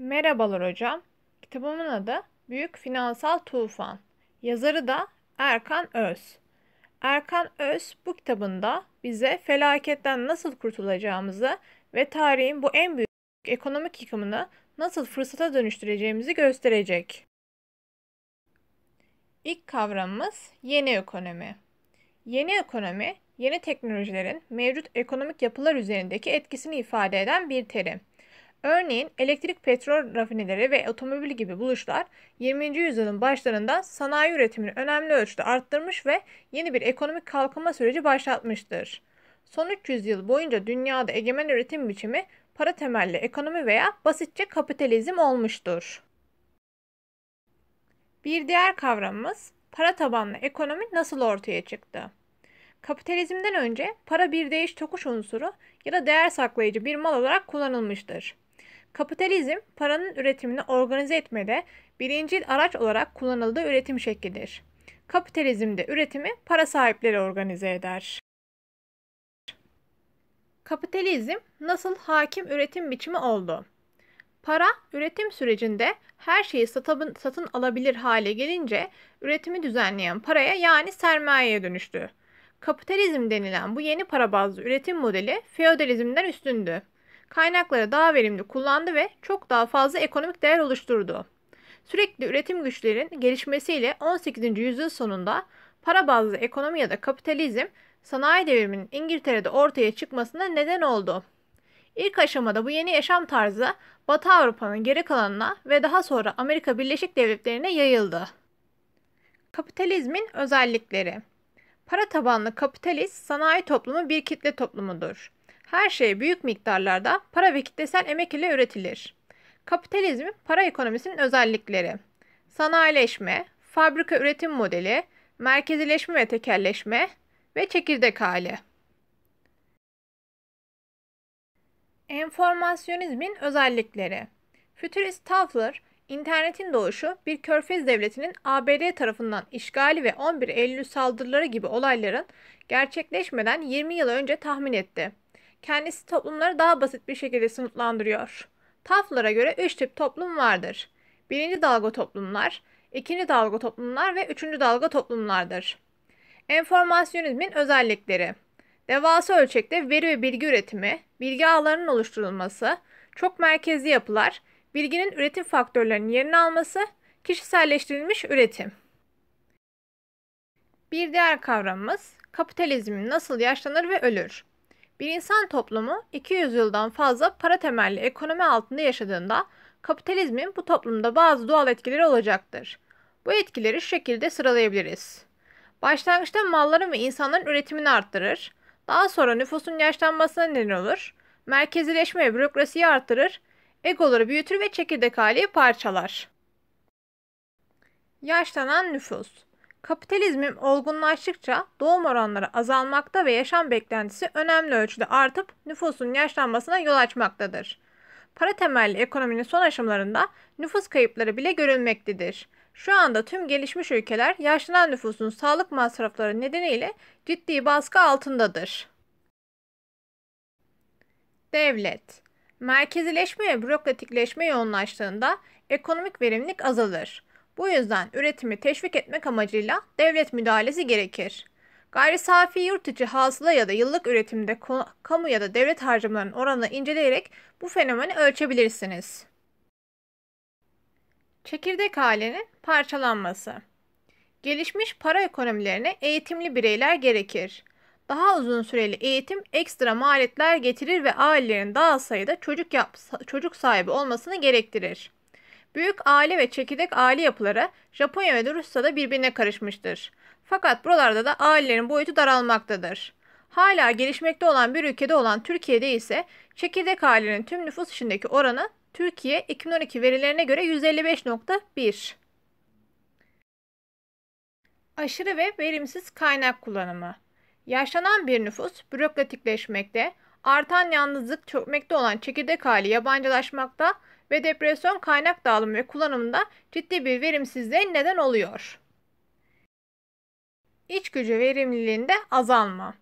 Merhabalar hocam. Kitabımın adı Büyük Finansal Tufan. Yazarı da Erkan Öz. Erkan Öz bu kitabında bize felaketten nasıl kurtulacağımızı ve tarihin bu en büyük ekonomik yıkımını nasıl fırsata dönüştüreceğimizi gösterecek. İlk kavramımız yeni ekonomi. Yeni ekonomi, yeni teknolojilerin mevcut ekonomik yapılar üzerindeki etkisini ifade eden bir terim. Örneğin elektrik petrol rafineleri ve otomobil gibi buluşlar 20. yüzyılın başlarında sanayi üretimini önemli ölçüde arttırmış ve yeni bir ekonomik kalkınma süreci başlatmıştır. Son 300 yıl boyunca dünyada egemen üretim biçimi para temelli ekonomi veya basitçe kapitalizm olmuştur. Bir diğer kavramımız para tabanlı ekonomi nasıl ortaya çıktı? Kapitalizmden önce para bir değiş tokuş unsuru ya da değer saklayıcı bir mal olarak kullanılmıştır. Kapitalizm, paranın üretimini organize etmede birincil araç olarak kullanıldığı üretim şeklidir. Kapitalizmde üretimi para sahipleri organize eder. Kapitalizm nasıl hakim üretim biçimi oldu? Para üretim sürecinde her şeyi satabın, satın alabilir hale gelince üretimi düzenleyen paraya yani sermayeye dönüştü. Kapitalizm denilen bu yeni para bazlı üretim modeli feodalizmden üstündü kaynakları daha verimli kullandı ve çok daha fazla ekonomik değer oluşturdu. Sürekli üretim güçlerin gelişmesiyle 18. yüzyıl sonunda para bazlı ekonomi ya da kapitalizm sanayi devriminin İngiltere'de ortaya çıkmasına neden oldu. İlk aşamada bu yeni yaşam tarzı Batı Avrupa'nın geri kalanına ve daha sonra Amerika Birleşik Devletleri'ne yayıldı. Kapitalizmin özellikleri Para tabanlı kapitalist sanayi toplumu bir kitle toplumudur. Her şey büyük miktarlarda para ve kitlesel emek ile üretilir. Kapitalizmin para ekonomisinin özellikleri Sanayileşme, fabrika üretim modeli, merkezileşme ve tekelleşme ve çekirdek hali. Enformasyonizmin özellikleri Futurist Tafler, internetin doğuşu bir körfez devletinin ABD tarafından işgali ve 11 Eylül saldırıları gibi olayların gerçekleşmeden 20 yıl önce tahmin etti kendisi toplumları daha basit bir şekilde sınıflandırıyor. Taflara göre üç tip toplum vardır. Birinci dalga toplumlar, ikinci dalga toplumlar ve üçüncü dalga toplumlardır. Enformasyonizmin özellikleri Devasa ölçekte veri ve bilgi üretimi, bilgi ağlarının oluşturulması, çok merkezli yapılar, bilginin üretim faktörlerinin yerini alması, kişiselleştirilmiş üretim. Bir diğer kavramımız kapitalizmin nasıl yaşlanır ve ölür? Bir insan toplumu 200 yıldan fazla para temelli ekonomi altında yaşadığında kapitalizmin bu toplumda bazı doğal etkileri olacaktır. Bu etkileri şu şekilde sıralayabiliriz. Başlangıçta malların ve insanların üretimini arttırır. Daha sonra nüfusun yaşlanmasına neden olur. Merkezileşme ve bürokrasiyi arttırır. Egoları büyütür ve çekirdek aileyi parçalar. Yaşlanan nüfus Kapitalizmin olgunlaştıkça doğum oranları azalmakta ve yaşam beklentisi önemli ölçüde artıp nüfusun yaşlanmasına yol açmaktadır. Para temelli ekonominin son aşamalarında nüfus kayıpları bile görülmektedir. Şu anda tüm gelişmiş ülkeler yaşlanan nüfusun sağlık masrafları nedeniyle ciddi baskı altındadır. Devlet Merkezileşme ve bürokratikleşme yoğunlaştığında ekonomik verimlilik azalır. Bu yüzden üretimi teşvik etmek amacıyla devlet müdahalesi gerekir. Gayri safi yurt içi hasıla ya da yıllık üretimde kamu ya da devlet harcamalarının oranını inceleyerek bu fenomeni ölçebilirsiniz. Çekirdek halinin parçalanması Gelişmiş para ekonomilerine eğitimli bireyler gerekir. Daha uzun süreli eğitim ekstra maliyetler getirir ve ailelerin daha sayıda çocuk, yap, çocuk sahibi olmasını gerektirir. Büyük aile ve çekirdek aile yapıları Japonya ve Rusya'da birbirine karışmıştır. Fakat buralarda da ailelerin boyutu daralmaktadır. Hala gelişmekte olan bir ülkede olan Türkiye'de ise çekirdek ailenin tüm nüfus içindeki oranı Türkiye 2012 verilerine göre 155.1. Aşırı ve verimsiz kaynak kullanımı. Yaşanan bir nüfus bürokratikleşmekte, artan yalnızlık çökmekte olan çekirdek aile yabancılaşmakta ve depresyon kaynak dağılımı ve kullanımında ciddi bir verimsizliğe neden oluyor. İç gücü verimliliğinde azalma.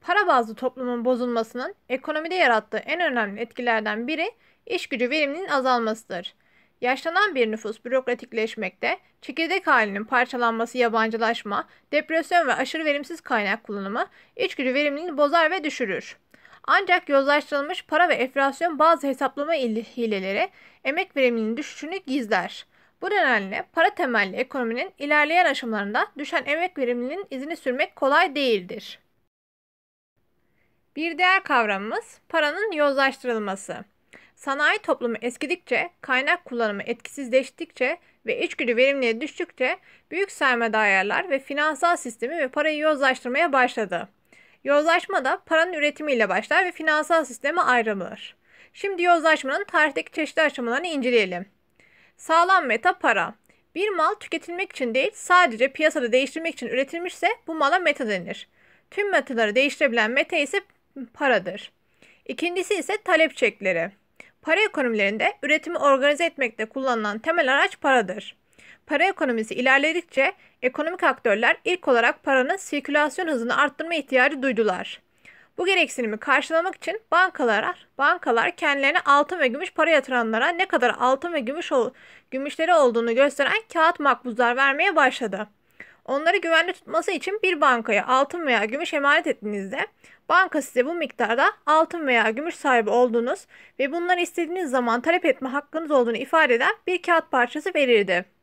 Para bazlı toplumun bozulmasının ekonomide yarattığı en önemli etkilerden biri iş gücü verimliliğinin azalmasıdır. Yaşlanan bir nüfus bürokratikleşmekte, çekirdek halinin parçalanması, yabancılaşma, depresyon ve aşırı verimsiz kaynak kullanımı iç gücü verimliliğini bozar ve düşürür. Ancak yozlaştırılmış para ve enflasyon bazı hesaplama hileleri emek verimliliğinin düşüşünü gizler. Bu nedenle para temelli ekonominin ilerleyen aşamalarında düşen emek verimliliğinin izini sürmek kolay değildir. Bir diğer kavramımız paranın yozlaştırılması. Sanayi toplumu eskidikçe, kaynak kullanımı etkisizleştikçe ve içgüdü verimliliği düştükçe büyük sermaye dayarlar ve finansal sistemi ve parayı yozlaştırmaya başladı. Yozlaşma da paranın üretimiyle başlar ve finansal sisteme ayrılır. Şimdi yozlaşmanın tarihteki çeşitli aşamalarını inceleyelim. Sağlam meta para. Bir mal tüketilmek için değil sadece piyasada değiştirmek için üretilmişse bu mala meta denir. Tüm metaları değiştirebilen meta ise paradır. İkincisi ise talep çekleri. Para ekonomilerinde üretimi organize etmekte kullanılan temel araç paradır para ekonomisi ilerledikçe ekonomik aktörler ilk olarak paranın sirkülasyon hızını arttırma ihtiyacı duydular. Bu gereksinimi karşılamak için bankalar, bankalar kendilerine altın ve gümüş para yatıranlara ne kadar altın ve gümüş ol, gümüşleri olduğunu gösteren kağıt makbuzlar vermeye başladı. Onları güvenli tutması için bir bankaya altın veya gümüş emanet ettiğinizde banka size bu miktarda altın veya gümüş sahibi olduğunuz ve bunları istediğiniz zaman talep etme hakkınız olduğunu ifade eden bir kağıt parçası verirdi.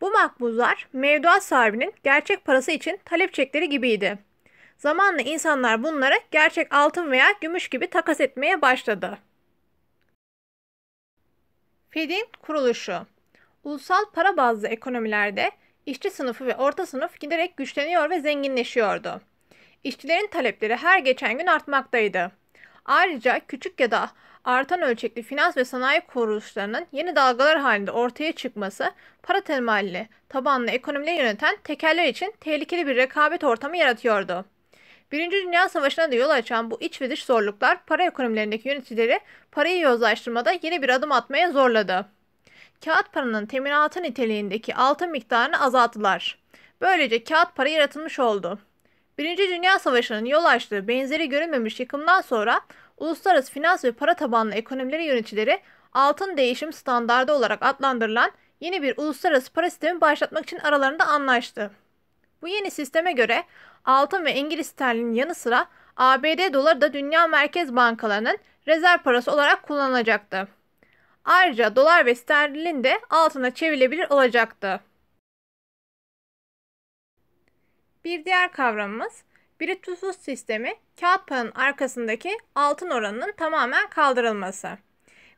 Bu makbuzlar mevduat sahibinin gerçek parası için talep çekleri gibiydi. Zamanla insanlar bunları gerçek altın veya gümüş gibi takas etmeye başladı. Fed'in kuruluşu Ulusal para bazlı ekonomilerde işçi sınıfı ve orta sınıf giderek güçleniyor ve zenginleşiyordu. İşçilerin talepleri her geçen gün artmaktaydı. Ayrıca küçük ya da artan ölçekli finans ve sanayi kuruluşlarının yeni dalgalar halinde ortaya çıkması para temelli tabanlı ekonomileri yöneten tekerler için tehlikeli bir rekabet ortamı yaratıyordu. Birinci Dünya Savaşı'na da yol açan bu iç ve dış zorluklar para ekonomilerindeki yöneticileri parayı yozlaştırmada yeni bir adım atmaya zorladı. Kağıt paranın teminatı niteliğindeki altın miktarını azalttılar. Böylece kağıt para yaratılmış oldu. Birinci Dünya Savaşı'nın yol açtığı benzeri görünmemiş yıkımdan sonra uluslararası finans ve para tabanlı ekonomileri yöneticileri altın değişim standardı olarak adlandırılan yeni bir uluslararası para sistemi başlatmak için aralarında anlaştı. Bu yeni sisteme göre altın ve İngiliz sterlinin yanı sıra ABD doları da dünya merkez bankalarının rezerv parası olarak kullanılacaktı. Ayrıca dolar ve sterlin de altına çevrilebilir olacaktı. Bir diğer kavramımız Brutus sistemi kağıt paranın arkasındaki altın oranının tamamen kaldırılması.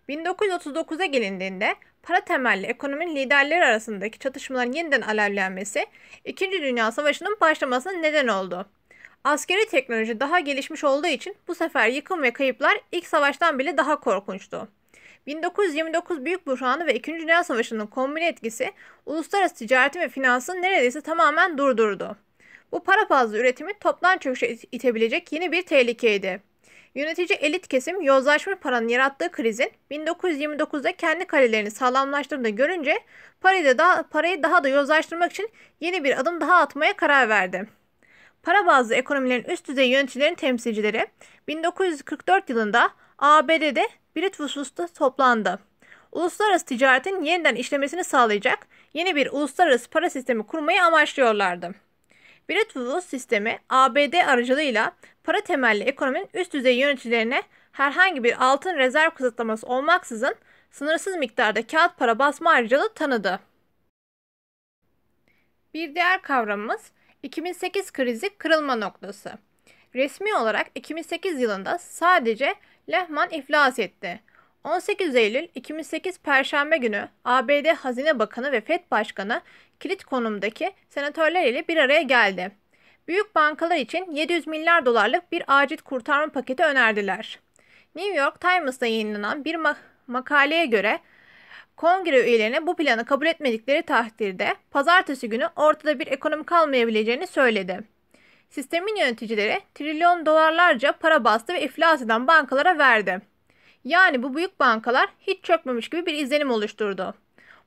1939'a gelindiğinde para temelli ekonominin liderleri arasındaki çatışmaların yeniden alevlenmesi 2. Dünya Savaşı'nın başlamasına neden oldu. Askeri teknoloji daha gelişmiş olduğu için bu sefer yıkım ve kayıplar ilk savaştan bile daha korkunçtu. 1929 Büyük Burhanı ve 2. Dünya Savaşı'nın kombine etkisi uluslararası ticaretin ve finansın neredeyse tamamen durdurdu. Bu para fazla üretimi toptan çöküşe itebilecek yeni bir tehlikeydi. Yönetici elit kesim yozlaşma paranın yarattığı krizin 1929'da kendi kalelerini sağlamlaştırdığını görünce parayı, da daha, parayı daha da yozlaştırmak için yeni bir adım daha atmaya karar verdi. Para bazlı ekonomilerin üst düzey yöneticilerin temsilcileri 1944 yılında ABD'de Britwurst'ta toplandı. Uluslararası ticaretin yeniden işlemesini sağlayacak yeni bir uluslararası para sistemi kurmayı amaçlıyorlardı. Bretton sistemi ABD aracılığıyla para temelli ekonominin üst düzey yöneticilerine herhangi bir altın rezerv kısıtlaması olmaksızın sınırsız miktarda kağıt para basma ayrıcalığı tanıdı. Bir diğer kavramımız 2008 krizi kırılma noktası. Resmi olarak 2008 yılında sadece Lehman iflas etti 18 Eylül 2008 Perşembe günü ABD Hazine Bakanı ve FED Başkanı kilit konumdaki senatörler ile bir araya geldi. Büyük bankalar için 700 milyar dolarlık bir acil kurtarma paketi önerdiler. New York Times'da yayınlanan bir makaleye göre kongre üyelerine bu planı kabul etmedikleri takdirde pazartesi günü ortada bir ekonomi kalmayabileceğini söyledi. Sistemin yöneticileri trilyon dolarlarca para bastı ve iflas eden bankalara verdi. Yani bu büyük bankalar hiç çökmemiş gibi bir izlenim oluşturdu.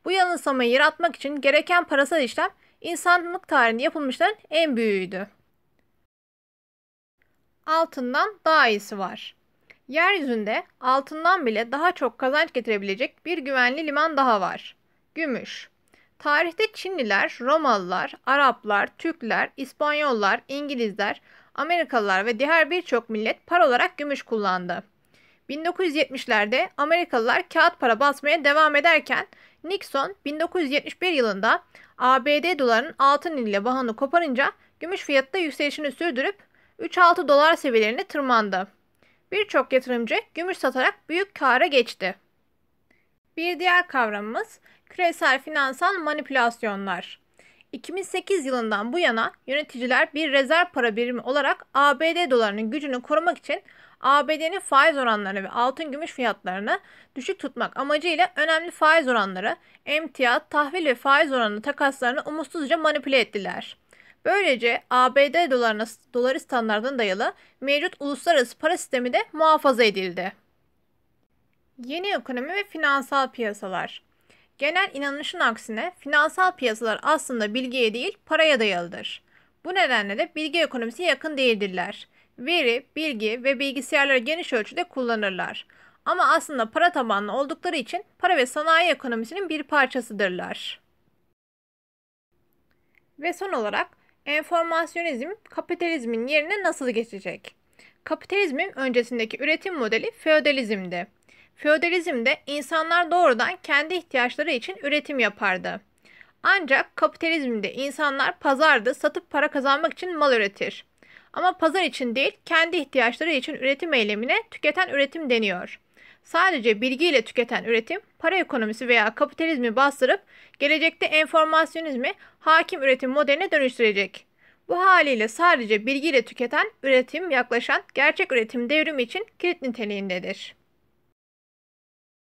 Bu yanılsamayı yaratmak için gereken parasal işlem insanlık tarihinde yapılmışların en büyüğüydü. Altından daha iyisi var. Yeryüzünde altından bile daha çok kazanç getirebilecek bir güvenli liman daha var. Gümüş. Tarihte Çinliler, Romalılar, Araplar, Türkler, İspanyollar, İngilizler, Amerikalılar ve diğer birçok millet para olarak gümüş kullandı. 1970'lerde Amerikalılar kağıt para basmaya devam ederken Nixon 1971 yılında ABD dolarının altın ile bağını koparınca gümüş fiyatta yükselişini sürdürüp 3-6 dolar seviyelerine tırmandı. Birçok yatırımcı gümüş satarak büyük kâra geçti. Bir diğer kavramımız küresel finansal manipülasyonlar. 2008 yılından bu yana yöneticiler bir rezerv para birimi olarak ABD dolarının gücünü korumak için ABD'nin faiz oranlarını ve altın gümüş fiyatlarını düşük tutmak amacıyla önemli faiz oranları, emtia, tahvil ve faiz oranı takaslarını umutsuzca manipüle ettiler. Böylece ABD dolarına, doları standartına dayalı mevcut uluslararası para sistemi de muhafaza edildi. Yeni ekonomi ve finansal piyasalar Genel inanışın aksine finansal piyasalar aslında bilgiye değil paraya dayalıdır. Bu nedenle de bilgi ekonomisi yakın değildirler veri, bilgi ve bilgisayarları geniş ölçüde kullanırlar. Ama aslında para tabanlı oldukları için para ve sanayi ekonomisinin bir parçasıdırlar. Ve son olarak enformasyonizm kapitalizmin yerine nasıl geçecek? Kapitalizmin öncesindeki üretim modeli feodalizmdi. Feodalizmde insanlar doğrudan kendi ihtiyaçları için üretim yapardı. Ancak kapitalizmde insanlar pazarda satıp para kazanmak için mal üretir. Ama pazar için değil, kendi ihtiyaçları için üretim eylemine tüketen üretim deniyor. Sadece bilgiyle tüketen üretim, para ekonomisi veya kapitalizmi bastırıp gelecekte enformasyonizmi hakim üretim modeline dönüştürecek. Bu haliyle sadece bilgiyle tüketen, üretim yaklaşan gerçek üretim devrimi için kilit niteliğindedir.